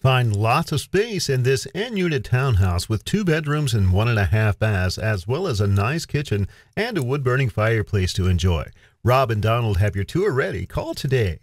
Find lots of space in this N-unit townhouse with two bedrooms and one and a half baths, as well as a nice kitchen and a wood-burning fireplace to enjoy. Rob and Donald have your tour ready. Call today.